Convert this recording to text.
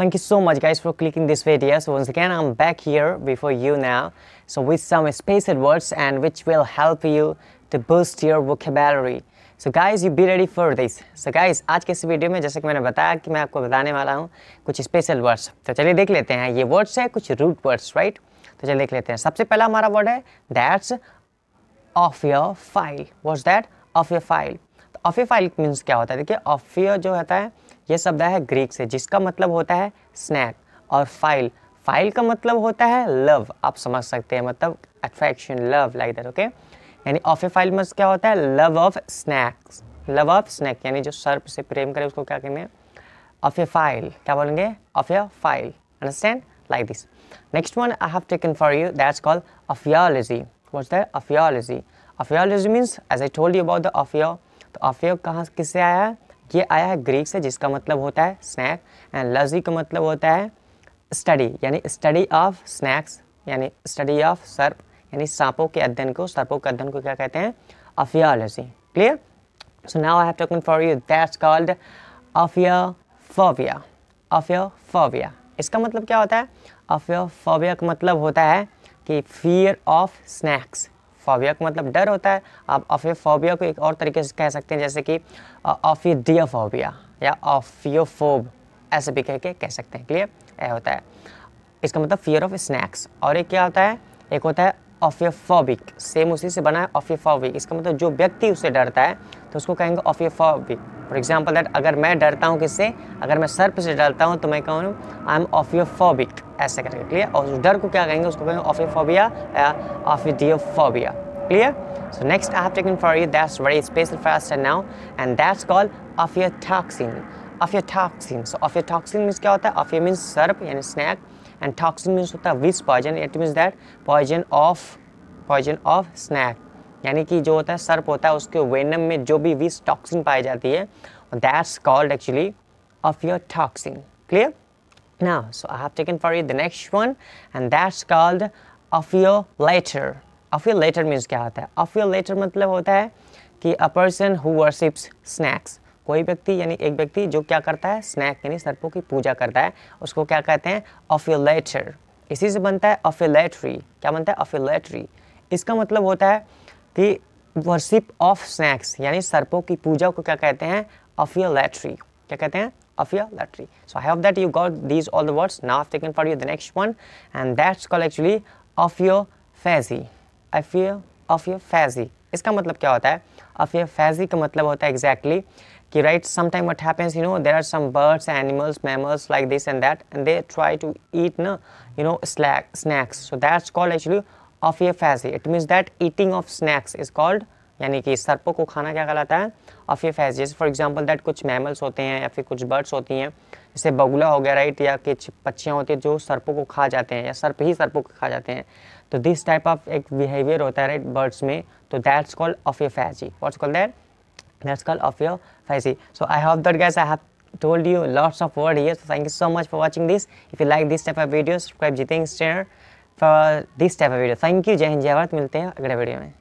Thank you so much guys for clicking this video. So once again, I'm back here before you now. So with some spaced words and which will help you to boost your vocabulary. So guys you be ready for this so guys आज के इस video में जैसे कि मैंने बताया कि मैं आपको बताने वाला हूँ कुछ स्पेशल वर्ड्स तो चलिए देख लेते हैं ये वर्ड्स है कुछ रूट वर्ड्स राइट तो चलिए देख लेते हैं सबसे पहला हमारा वर्ड है that's ophiophile what's that ophiophile तो ऑफ योर फाइल मीन्स क्या होता है देखिए ऑफ योर जो होता है ये शब्द है ग्रीक से जिसका मतलब होता है स्नैक और फाइल फाइल का मतलब होता है लव आप समझ सकते हैं मतलब attraction love like that okay यानी ऑफ ए फाइल मतलब क्या होता है love of snakes love of snake यानी जो सर्प से प्रेम करे उसको क्या कहने ऑफ ए फाइल क्या बोलेंगे ophiophile understand like this next one I have taken for you that's called ophiology what the ophiology ophiology means as I told you about the ophio तो अफियो कहाँ किससे आया है ये आया है ग्रीक से जिसका मतलब होता है स्नैक एंड लजी का मतलब होता है स्टडी यानी स्टडी ऑफ स्नैक्स यानी स्टडी ऑफ सर्प यानी सांपों के अध्ययन को सर्पों के अध्ययन को क्या कहते हैं ophiology clear so now I have taken for you that's called ophiophobia ophiophobia इसका मतलब क्या होता है अफियाफोबिया का मतलब होता है कि फियर ऑफ स्नैक्स फोबिया का मतलब डर होता है आप अफेफोबिया को एक और तरीके से कह सकते हैं जैसे कि ऑफिडियाफोबिया या ऑफियोफोब ऐसे भी कह के कह सकते हैं क्लियर यह होता है इसका मतलब फियर ऑफ स्नैक्स और एक क्या होता है एक होता है ऑफियोफोबिक सेम उसी से बना है ऑफियोफोबिक इसका मतलब जो व्यक्ति उससे डरता है तो उसको कहेंगे ऑफियोफोबिक फॉर एग्जाम्पल दैट अगर मैं डरता हूँ किससे अगर मैं सर्प से डरता हूँ तो मैं कहूँ I am ophiophobic ऐसा करके क्लियर और उस डर को क्या कहेंगे उसको कहेंगे ऑफ योर फॉबिया या ophidiophobia clear so next I have taken for you that's very special fast and now and that's call ophiotoxin ophiotoxin so ophiotoxin means क्या होता है of your means सर्प यानी snack and toxin means होता है with poison it means that poison of poison of snake यानी कि जो होता है सर्प होता है उसके वेनम में जो भी विष टॉक्सिन पाई जाती है that's called actually ophiotoxin clear ना so I have taken for you the next one and that's called ophiolater ophiolater means क्या होता है ऑफ योर लेटर मतलब होता है कि a person who worships snakes कोई व्यक्ति यानी एक व्यक्ति जो क्या करता है स्नैक यानी सर्पों की पूजा करता है उसको क्या कहते हैं ऑफ योर लेटर इसी से बनता है ऑफ योर लेटरी क्या बनता है ऑफ योर लेटरी इसका मतलब होता है कि वर्शिप ऑफ स्नैक्स यानी सर्पों की पूजा को क्या कहते हैं लैट्री क्या कहते हैं लैट्री so I have that you got these all the words now taken for you the next one and that's call actually ophiophagy ophio ophiophagy इसका मतलब क्या होता है अफियो फैजी का मतलब होता है एग्जैक्टली कि right sometime what happens you know there are some birds animals mammals like this and that and they try to eat न you know slack snakes so that's call actually of ये ophiophagy it means that eating of snakes is called यानी कि सर्पों को खाना क्या कहलाता है ऑफ ये फैजी जैसे फॉर एग्जाम्पल दैट कुछ मैमल्स होते हैं या फिर कुछ बर्ड्स होती हैं जैसे बगुला हो गया राइट या कुछ पक्षियाँ होती हैं जो सर्पों को खा जाते हैं या सर्प ही सर्पों को खा जाते हैं तो दिस टाइप ऑफ एक बिहेवियर होता है राइट बर्ड्स में तो दैट्स कॉल्ड ऑफ ये fuzzy what's call that that's called of your fuzzy so I have that guys I have told you lots of word here so thank you so much for watching this if you like this type of videos subscribe jiteng share for this type of video thank you जय हिंद जय भारत मिलते हैं अगले video में